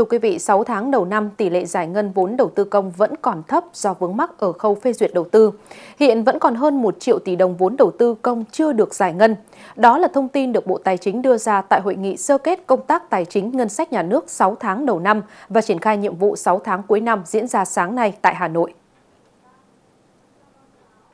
Thưa quý vị, 6 tháng đầu năm, tỷ lệ giải ngân vốn đầu tư công vẫn còn thấp do vướng mắc ở khâu phê duyệt đầu tư. Hiện vẫn còn hơn 1 triệu tỷ đồng vốn đầu tư công chưa được giải ngân. Đó là thông tin được Bộ Tài chính đưa ra tại hội nghị sơ kết công tác tài chính ngân sách nhà nước 6 tháng đầu năm và triển khai nhiệm vụ 6 tháng cuối năm diễn ra sáng nay tại Hà Nội.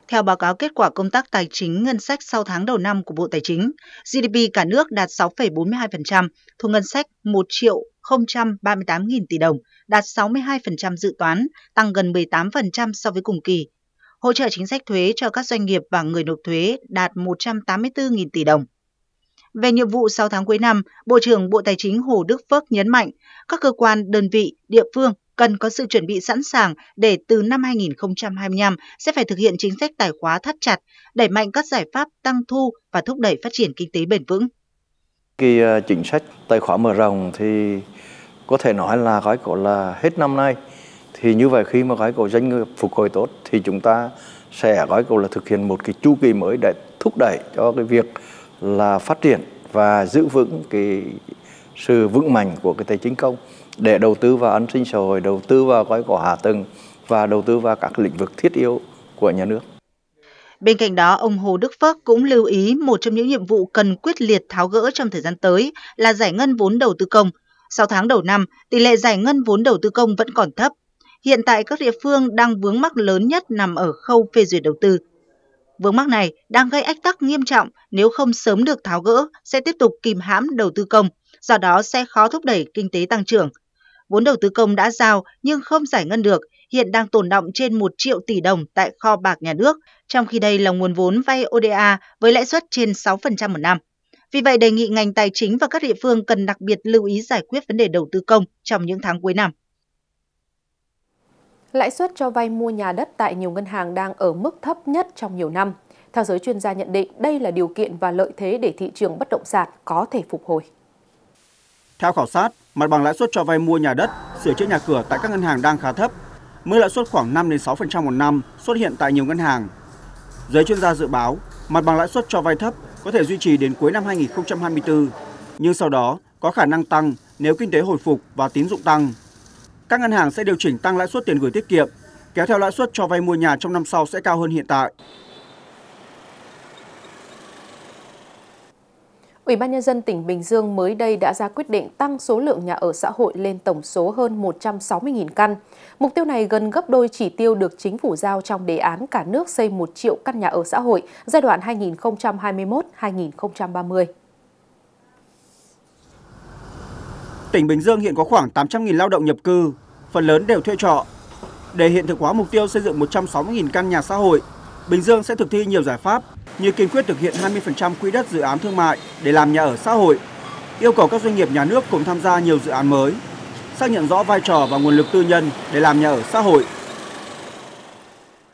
Theo báo cáo kết quả công tác tài chính ngân sách sau tháng đầu năm của Bộ Tài chính, GDP cả nước đạt 6,42%, thu ngân sách 1 triệu 038.000 tỷ đồng, đạt 62% dự toán, tăng gần 18% so với cùng kỳ. Hỗ trợ chính sách thuế cho các doanh nghiệp và người nộp thuế đạt 184.000 tỷ đồng. Về nhiệm vụ 6 tháng cuối năm, Bộ trưởng Bộ Tài chính Hồ Đức Phước nhấn mạnh các cơ quan, đơn vị, địa phương cần có sự chuẩn bị sẵn sàng để từ năm 2025 sẽ phải thực hiện chính sách tài khóa thắt chặt, đẩy mạnh các giải pháp tăng thu và thúc đẩy phát triển kinh tế bền vững. Cái ờ, chính sách tài khóa mở rộng thì có thể nói là gói cổ là hết năm nay thì như vậy khi mà gói cổ doanh nghiệp phục hồi tốt thì chúng ta sẽ gói cổ là thực hiện một cái chu kỳ mới để thúc đẩy cho cái việc là phát triển và giữ vững cái sự vững mạnh của cái tài chính công để đầu tư vào an sinh xã hội, đầu tư vào gói cổ hạ tầng và đầu tư vào các lĩnh vực thiết yếu của nhà nước. Bên cạnh đó, ông Hồ Đức Phước cũng lưu ý một trong những nhiệm vụ cần quyết liệt tháo gỡ trong thời gian tới là giải ngân vốn đầu tư công. Sau tháng đầu năm, tỷ lệ giải ngân vốn đầu tư công vẫn còn thấp. Hiện tại các địa phương đang vướng mắc lớn nhất nằm ở khâu phê duyệt đầu tư. Vướng mắc này đang gây ách tắc nghiêm trọng nếu không sớm được tháo gỡ sẽ tiếp tục kìm hãm đầu tư công do đó sẽ khó thúc đẩy kinh tế tăng trưởng. Vốn đầu tư công đã giao nhưng không giải ngân được, hiện đang tồn động trên 1 triệu tỷ đồng tại kho bạc nhà nước, trong khi đây là nguồn vốn vay ODA với lãi suất trên 6% một năm. Vì vậy, đề nghị ngành tài chính và các địa phương cần đặc biệt lưu ý giải quyết vấn đề đầu tư công trong những tháng cuối năm. Lãi suất cho vay mua nhà đất tại nhiều ngân hàng đang ở mức thấp nhất trong nhiều năm. Theo giới chuyên gia nhận định, đây là điều kiện và lợi thế để thị trường bất động sản có thể phục hồi. Theo khảo sát, mặt bằng lãi suất cho vay mua nhà đất, sửa chữa nhà cửa tại các ngân hàng đang khá thấp, mức lãi suất khoảng 5 đến 6% một năm xuất hiện tại nhiều ngân hàng. Giới chuyên gia dự báo, mặt bằng lãi suất cho vay thấp có thể duy trì đến cuối năm 2024, nhưng sau đó có khả năng tăng nếu kinh tế hồi phục và tín dụng tăng. Các ngân hàng sẽ điều chỉnh tăng lãi suất tiền gửi tiết kiệm, kéo theo lãi suất cho vay mua nhà trong năm sau sẽ cao hơn hiện tại. Ủy ban Nhân dân tỉnh Bình Dương mới đây đã ra quyết định tăng số lượng nhà ở xã hội lên tổng số hơn 160.000 căn. Mục tiêu này gần gấp đôi chỉ tiêu được chính phủ giao trong đề án cả nước xây 1 triệu căn nhà ở xã hội giai đoạn 2021-2030. Tỉnh Bình Dương hiện có khoảng 800.000 lao động nhập cư, phần lớn đều thuê trọ. Để hiện thực hóa mục tiêu xây dựng 160.000 căn nhà xã hội Bình Dương sẽ thực thi nhiều giải pháp như kiên quyết thực hiện 20% quỹ đất dự án thương mại để làm nhà ở xã hội, yêu cầu các doanh nghiệp nhà nước cùng tham gia nhiều dự án mới, xác nhận rõ vai trò và nguồn lực tư nhân để làm nhà ở xã hội,